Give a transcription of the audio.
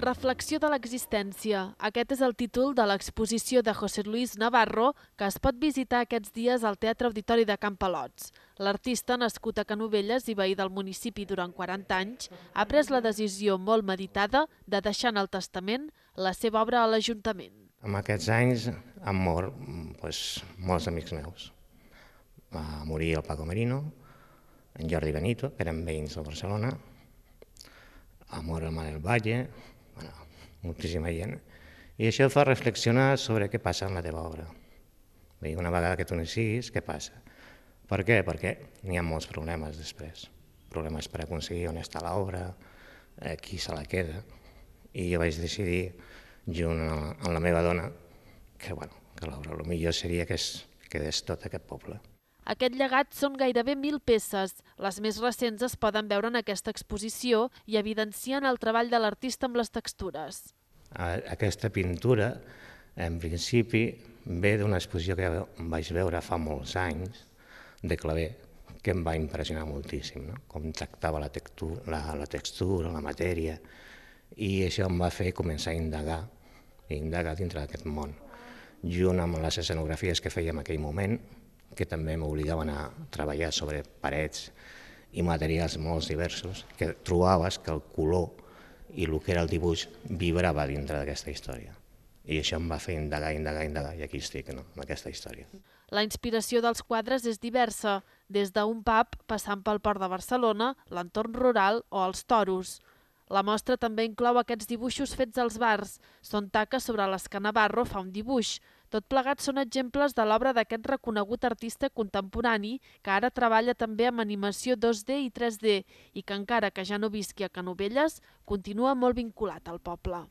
Reflexió de l'existència. Aquest és el títol de l'exposició de José Luis Navarro que es pot visitar aquests dies al Teatre Auditori de Campalots. L'artista, nascut a Canovelles i veí del municipi durant 40 anys, ha pres la decisió molt meditada de deixar en el testament la seva obra a l'Ajuntament. Amb aquests anys han mort doncs, molts amics meus. Va morir el Paco Merino, en Jordi Benito, que eren veïns de Barcelona, ha mort el Manel Valle, moltíssima gent, i això fa reflexionar sobre què passa en la teva obra. una vegada que tu n'exigis, què passa? Per què? Perquè n'hi ha molts problemes després. Problemes per aconseguir on està l'obra, eh, qui se la queda. I jo vaig decidir, junt amb la meva dona, que, bueno, que l'obra el millor seria que es quedés tot aquest poble. Aquest llegat són gairebé mil peces. Les més recents es poden veure en aquesta exposició i evidencien el treball de l'artista amb les textures. Aquesta pintura, en principi, ve d'una exposició que vaig veure fa molts anys, de claver, que em va impressionar moltíssim, no? com tractava la, textura, la, la textura, la matèria, i això em va fer començar a indagar, a indagar dintre d'aquest món. Junt amb les escenografies que feia en aquell moment, que també m'obligaven a treballar sobre parets i materials molt diversos, que trobaves que el color i el que era el dibuix vibrava dintre d'aquesta història. I això em va fer indagar, indagar, indagar, i aquí estic, no?, en aquesta història. La inspiració dels quadres és diversa, des d'un pub passant pel port de Barcelona, l'entorn rural o els toros. La mostra també inclou aquests dibuixos fets als bars. Són taques sobre les que Navarro fa un dibuix, tot plegat són exemples de l'obra d'aquest reconegut artista contemporani que ara treballa també amb animació 2D i 3D i que encara que ja no visqui a Canovelles, continua molt vinculat al poble.